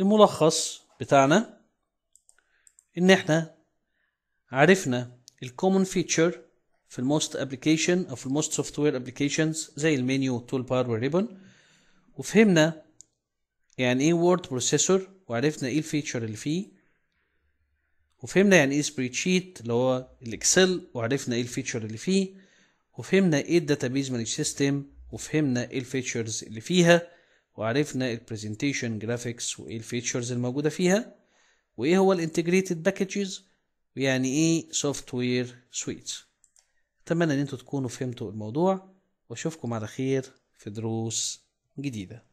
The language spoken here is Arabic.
الملخص بتاعنا ان احنا عرفنا الكومن فيتشر في الموست ابلكيشن او في الموست سوفت وير ابلكيشنز زي المنيو والتول بار والريبون وفهمنا يعني ايه وورد بروسيسور وعرفنا ايه الفيتشر اللي فيه وفهمنا يعني ايه سبريد شيت اللي هو الاكسل وعرفنا ايه الفيتشر اللي فيه وفهمنا ايه الداتابيز مانج سيستم وفهمنا ايه الفيتشرز اللي فيها وعرفنا البرزنتيشن جرافيكس وايه الفيتشرز الموجوده فيها وايه هو الانتجريتد باكجز ويعني ايه سوفت وير سويتس اتمنى ان انتوا تكونوا فهمتوا الموضوع واشوفكم على خير في دروس جديده